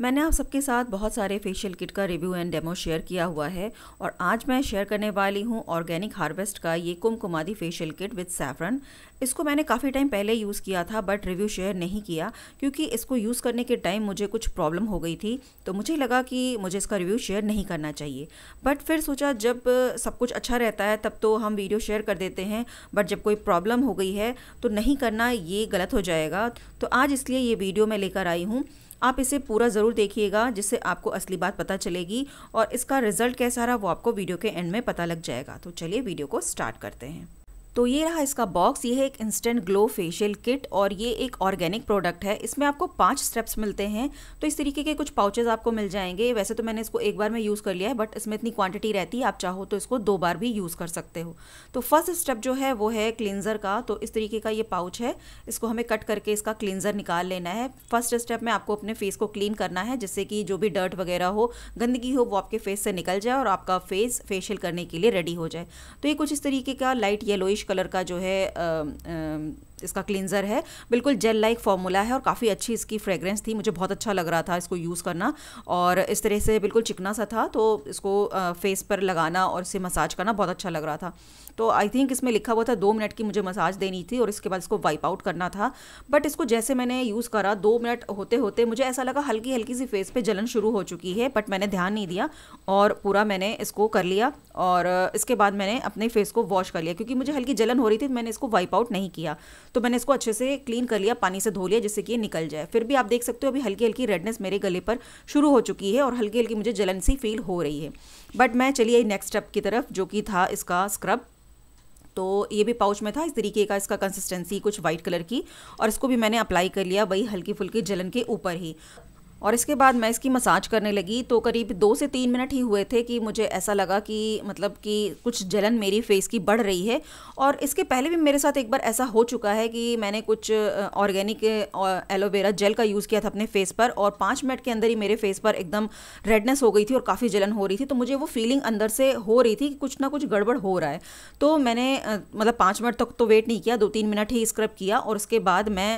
मैंने आप सबके साथ बहुत सारे फेशियल किट का रिव्यू एंड डेमो शेयर किया हुआ है और आज मैं शेयर करने वाली हूँ ऑर्गेनिक हार्वेस्ट का ये Kumkumadi facial kit with saffron इसको मैंने काफ़ी टाइम पहले यूज़ किया था बट रिव्यू शेयर नहीं किया क्योंकि इसको यूज़ करने के टाइम मुझे कुछ प्रॉब्लम हो गई थी तो मुझे लगा कि मुझे इसका रिव्यू शेयर नहीं करना चाहिए बट फिर सोचा जब सब कुछ अच्छा रहता है तब तो हम वीडियो शेयर कर देते हैं बट जब कोई प्रॉब्लम हो गई है तो नहीं करना ये गलत हो जाएगा तो आज इसलिए ये वीडियो मैं लेकर आई हूँ आप इसे पूरा ज़रूर देखिएगा जिससे आपको असली बात पता चलेगी और इसका रिज़ल्ट कैसा रहा वो आपको वीडियो के एंड में पता लग जाएगा तो चलिए वीडियो को स्टार्ट करते हैं तो ये रहा इसका बॉक्स ये है एक इंस्टेंट ग्लो फेशियल किट और ये एक ऑर्गेनिक प्रोडक्ट है इसमें आपको पांच स्टेप्स मिलते हैं तो इस तरीके के कुछ पाउचेस आपको मिल जाएंगे वैसे तो मैंने इसको एक बार में यूज़ कर लिया है बट इसमें इतनी क्वांटिटी रहती है आप चाहो तो इसको दो बार भी यूज़ कर सकते हो तो फर्स्ट स्टेप जो है वो है क्लिनजर का तो इस तरीके का ये पाउच है इसको हमें कट करके इसका क्लिनजर निकाल लेना है फर्स्ट स्टेप में आपको अपने फेस को क्लीन करना है जिससे कि जो भी डर्ट वगैरह हो गंदगी हो वो आपके फेस से निकल जाए और आपका फेस फेशियल करने के लिए रेडी हो जाए तो ये कुछ इस तरीके का लाइट येलोइ कलर का जो है इसका क्लिनज़र है बिल्कुल जेल लाइक फॉर्मूला है और काफ़ी अच्छी इसकी फ्रेग्रेंस थी मुझे बहुत अच्छा लग रहा था इसको यूज़ करना और इस तरह से बिल्कुल चिकना सा था तो इसको फेस पर लगाना और इसे मसाज करना बहुत अच्छा लग रहा था तो आई थिंक इसमें लिखा हुआ था दो मिनट की मुझे मसाज देनी थी और इसके बाद इसको वाइप आउट करना था बट इसको जैसे मैंने यूज़ करा दो मिनट होते होते मुझे ऐसा लगा हल्की हल्की सी फेस पे जलन शुरू हो चुकी है बट मैंने ध्यान नहीं दिया और पूरा मैंने इसको कर लिया और इसके बाद मैंने अपने फेस को वॉश कर लिया क्योंकि मुझे हल्की जलन हो रही थी मैंने इसको वाइप आउट नहीं किया तो मैंने इसको अच्छे से क्लीन कर लिया पानी से धो लिया जिससे कि ये निकल जाए फिर भी आप देख सकते हो अभी हल्की हल्की रेडनेस मेरे गले पर शुरू हो चुकी है और हल्की हल्की मुझे जलन सी फील हो रही है बट मैं चलिए नेक्स्ट स्टेप की तरफ जो कि था इसका स्क्रब तो ये भी पाउच में था इस तरीके का इसका कंसिस्टेंसी कुछ वाइट कलर की और इसको भी मैंने अप्लाई कर लिया वही हल्की फुल्की जलन के ऊपर ही और इसके बाद मैं इसकी मसाज करने लगी तो करीब दो से तीन मिनट ही हुए थे कि मुझे ऐसा लगा कि मतलब कि कुछ जलन मेरी फेस की बढ़ रही है और इसके पहले भी मेरे साथ एक बार ऐसा हो चुका है कि मैंने कुछ ऑर्गेनिक एलोवेरा जेल का यूज़ किया था अपने फेस पर और पाँच मिनट के अंदर ही मेरे फेस पर एकदम रेडनेस हो गई थी और काफ़ी जलन हो रही थी तो मुझे वो फीलिंग अंदर से हो रही थी कि कुछ ना कुछ गड़बड़ हो रहा है तो मैंने मतलब पाँच मिनट तक तो वेट नहीं किया दो तीन मिनट ही स्क्रब किया और उसके बाद मैं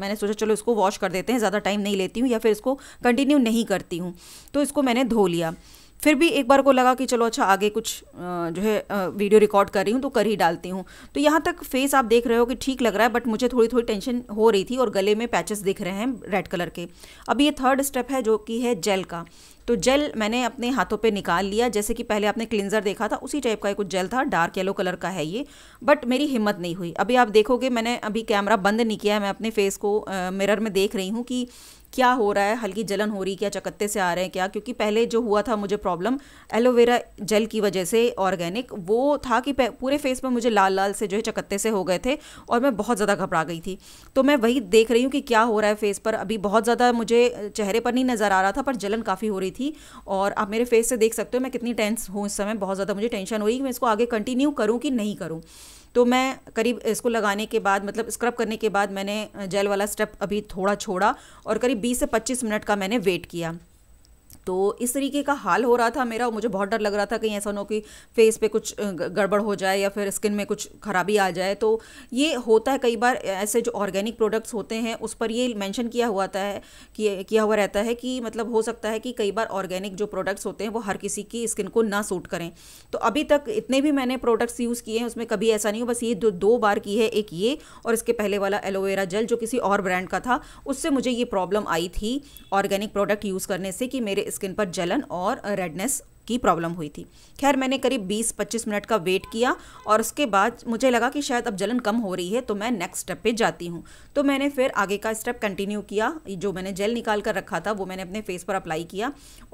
मैंने सोचा चलो इसको वॉश कर देते हैं ज़्यादा टाइम नहीं लेती हूँ या फिर इसको कंटिन्यू नहीं करती हूँ तो इसको मैंने धो लिया फिर भी एक बार को लगा कि चलो अच्छा आगे कुछ जो है वीडियो रिकॉर्ड कर रही हूँ तो कर ही डालती हूँ तो यहाँ तक फेस आप देख रहे हो कि ठीक लग रहा है बट मुझे थोड़ी थोड़ी टेंशन हो रही थी और गले में पैचेस दिख रहे हैं रेड कलर के अब ये थर्ड स्टेप है जो कि है जेल का तो जेल मैंने अपने हाथों पर निकाल लिया जैसे कि पहले आपने क्लिनजर देखा था उसी टाइप का कुछ जेल था डार्क येलो कलर का है ये बट मेरी हिम्मत नहीं हुई अभी आप देखोगे मैंने अभी कैमरा बंद नहीं किया है मैं अपने फेस को मिरर में देख रही हूँ कि क्या हो रहा है हल्की जलन हो रही क्या चकत्ते से आ रहे हैं क्या क्योंकि पहले जो हुआ था मुझे प्रॉब्लम एलोवेरा जेल की वजह से ऑर्गेनिक वो था कि पूरे फेस पर मुझे लाल लाल से जो है चकत्ते से हो गए थे और मैं बहुत ज़्यादा घबरा गई थी तो मैं वही देख रही हूँ कि क्या हो रहा है फेस पर अभी बहुत ज़्यादा मुझे चेहरे पर नहीं नज़र आ रहा था पर जलन काफ़ी हो रही थी और आप मेरे फेस से देख सकते हो मैं कितनी टेंस हूँ इस समय बहुत ज़्यादा मुझे टेंशन हो रही कि मैं इसको आगे कंटिन्यू करूँ कि नहीं करूँ तो मैं करीब इसको लगाने के बाद मतलब स्क्रब करने के बाद मैंने जेल वाला स्टेप अभी थोड़ा छोड़ा और करीब बीस से पच्चीस मिनट का मैंने वेट किया तो इस तरीके का हाल हो रहा था मेरा मुझे बहुत डर लग रहा था कहीं ऐसा ना हो कि फेस पे कुछ गड़बड़ हो जाए या फिर स्किन में कुछ खराबी आ जाए तो ये होता है कई बार ऐसे जो ऑर्गेनिक प्रोडक्ट्स होते हैं उस पर ये मेंशन किया हुआ था है कि किया हुआ रहता है कि मतलब हो सकता है कि कई बार ऑर्गेनिक जो प्रोडक्ट्स होते हैं वो हर किसी की स्किन को ना सूट करें तो अभी तक इतने भी मैंने प्रोडक्ट्स यूज़ किए हैं उसमें कभी ऐसा नहीं हो बस ये दो, दो बार की है एक ये और इसके पहले वाला एलोवेरा जेल जो किसी और ब्रांड का था उससे मुझे ये प्रॉब्लम आई थी ऑर्गेनिक प्रोडक्ट यूज़ करने से कि मेरे स्किन पर जलन और रेडनेस की प्रॉब्लम हुई थी खैर मैंने करीब 20-25 मिनट का वेट किया और उसके बाद मुझे लगा कि शायद अब जलन कम हो रही है तो मैं नेक्स्ट स्टेप पे जाती हूँ तो मैंने फिर आगे का स्टेप कंटिन्यू किया जो मैंने जेल निकाल कर रखा था वो मैंने अपने फेस पर अप्लाई किया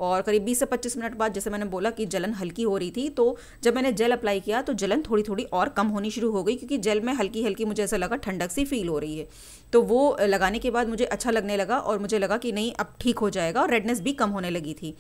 और करीब बीस से पच्चीस मिनट बाद जैसे मैंने बोला कि जलन हल्की हो रही थी तो जब मैंने जेल अप्लाई किया तो जलन थोड़ी थोड़ी और कम होनी शुरू हो गई क्योंकि जेल में हल्की हल्की मुझे ऐसा लगा ठंडक सी फील हो रही है तो वो लगाने के बाद मुझे अच्छा लगने लगा और मुझे लगा कि नहीं अब ठीक हो जाएगा और रेडनेस भी कम होने लगी थी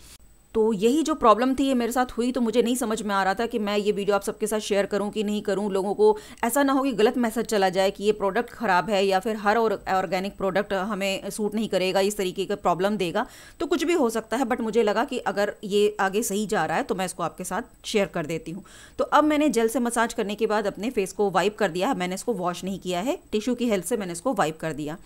तो यही जो प्रॉब्लम थी ये मेरे साथ हुई तो मुझे नहीं समझ में आ रहा था कि मैं ये वीडियो आप सबके साथ शेयर करूं कि नहीं करूं लोगों को ऐसा ना हो कि गलत मैसेज चला जाए कि ये प्रोडक्ट ख़राब है या फिर हर और ऑर्गेनिक प्रोडक्ट हमें सूट नहीं करेगा इस तरीके का प्रॉब्लम देगा तो कुछ भी हो सकता है बट मुझे लगा कि अगर ये आगे सही जा रहा है तो मैं इसको आपके साथ शेयर कर देती हूँ तो अब मैंने जल से मसाज करने के बाद अपने फेस को वाइप कर दिया मैंने इसको वॉश नहीं किया है टिश्यू की हेल्प से मैंने इसको वाइप कर दिया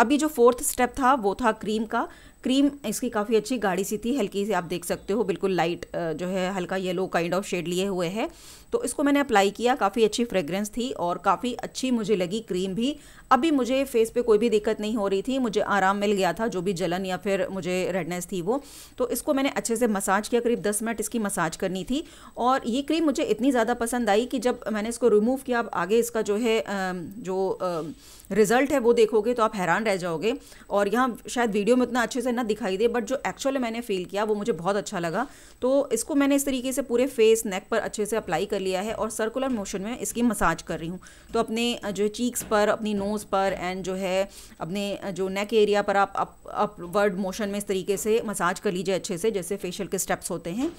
अभी जो फोर्थ स्टेप था वो था क्रीम का क्रीम इसकी काफ़ी अच्छी गाढ़ी सी थी हल्की सी आप देख सकते हो बिल्कुल लाइट जो है हल्का येलो काइंड ऑफ शेड लिए हुए है तो इसको मैंने अप्लाई किया काफ़ी अच्छी फ्रेग्रेंस थी और काफ़ी अच्छी मुझे लगी क्रीम भी अभी मुझे फेस पे कोई भी दिक्कत नहीं हो रही थी मुझे आराम मिल गया था जो भी जलन या फिर मुझे रेडनेस थी वो तो इसको मैंने अच्छे से मसाज किया करीब दस मिनट इसकी मसाज करनी थी और ये क्रीम मुझे इतनी ज़्यादा पसंद आई कि जब मैंने इसको रिमूव किया अब आगे इसका जो है जो रिज़ल्ट है वो देखोगे तो आप हैरान रह जाओगे और यहाँ शायद वीडियो में उतना अच्छे से से ना दिखाई दे बट जो एक्चुअल मैंने फील किया वो मुझे बहुत अच्छा लगा तो इसको मैंने इस तरीके से पूरे फेस नेक पर अच्छे से अप्लाई कर लिया है और सर्कुलर मोशन में इसकी मसाज कर रही हूँ तो अपने जो है चीक्स पर अपनी नोज़ पर एंड जो है अपने जो नेक एरिया पर आप अपवर्ड मोशन में इस तरीके से मसाज कर लीजिए अच्छे से जैसे फेशियल के स्टेप्स होते हैं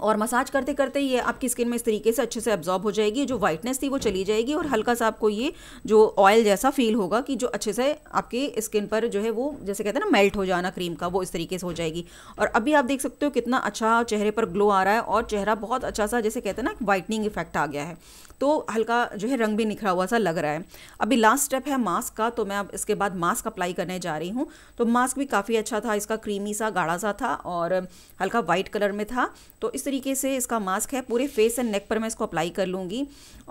और मसाज करते करते ये आपकी स्किन में इस तरीके से अच्छे से एब्जॉर्ब हो जाएगी जो वाइटनेस थी वो चली जाएगी और हल्का सा आपको ये जो ऑयल जैसा फील होगा कि जो अच्छे से आपकी स्किन पर जो है वो जैसे कहते हैं ना मेल्ट हो जाना क्रीम का वो इस तरीके से हो जाएगी और अभी आप देख सकते हो कितना अच्छा चेहरे पर ग्लो आ रहा है और चेहरा बहुत अच्छा सा जैसे कहते हैं ना वाइटनिंग इफेक्ट आ गया है तो हल्का जो है रंग भी निखरा हुआ सा लग रहा है अभी लास्ट स्टेप है मास्क का तो मैं अब इसके बाद मास्क अप्लाई करने जा रही हूँ तो मास्क भी काफ़ी अच्छा था इसका क्रीमी सा गाढ़ा सा था और हल्का वाइट कलर में था तो इस इस तरीके से इसका मास्क है पूरे फेस एंड नेक पर मैं इसको अप्लाई कर लूँगी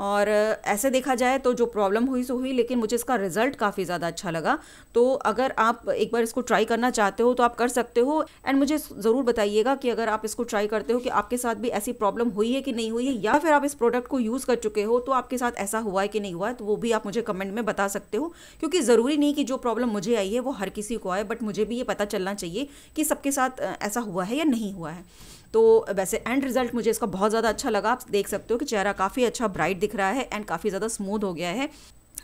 और ऐसे देखा जाए तो जो प्रॉब्लम हुई सो हुई लेकिन मुझे इसका रिजल्ट काफ़ी ज़्यादा अच्छा लगा तो अगर आप एक बार इसको ट्राई करना चाहते हो तो आप कर सकते हो एंड मुझे ज़रूर बताइएगा कि अगर आप इसको ट्राई करते हो कि आपके साथ भी ऐसी प्रॉब्लम हुई है कि नहीं हुई है या फिर आप इस प्रोडक्ट को यूज़ कर चुके हो तो आपके साथ ऐसा हुआ है कि नहीं हुआ है तो वो भी आप मुझे कमेंट में बता सकते हो क्योंकि ज़रूरी नहीं कि जो प्रॉब्लम मुझे आई है वो हर किसी को आए बट मुझे भी ये पता चलना चाहिए कि सबके साथ ऐसा हुआ है या नहीं हुआ है तो वैसे एंड रिजल्ट मुझे इसका बहुत ज़्यादा अच्छा लगा आप देख सकते हो कि चेहरा काफ़ी अच्छा ब्राइट दिख रहा है एंड काफ़ी ज़्यादा स्मूथ हो गया है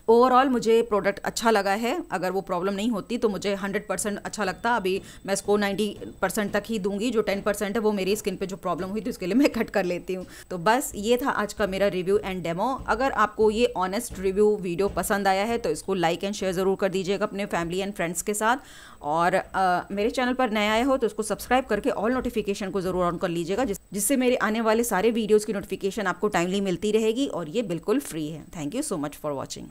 ओवरऑल मुझे प्रोडक्ट अच्छा लगा है अगर वो प्रॉब्लम नहीं होती तो मुझे हंड्रेड परसेंट अच्छा लगता अभी मैं इसको नाइन्टी परसेंट तक ही दूंगी जो टेन परसेंट है वो मेरी स्किन पे जो प्रॉब्लम हुई थी उसके लिए मैं कट कर लेती हूँ तो बस ये था आज का मेरा रिव्यू एंड डेमो अगर आपको ये ऑनेस्ट रिव्यू वीडियो पसंद आया है तो इसको लाइक एंड शेयर ज़रूर कर दीजिएगा अपने फैमिली एंड फ्रेंड्स के साथ और आ, मेरे चैनल पर नए आए हो तो उसको सब्सक्राइब करके ऑल नोटिफिकेशन को ज़रूर ऑन कर लीजिएगा जिस, जिससे मेरे आने वाले सारे वीडियोज़ की नोटिफिकेशन आपको टाइमली मिलती रहेगी और ये बिल्कुल फ्री है thank you so much for watching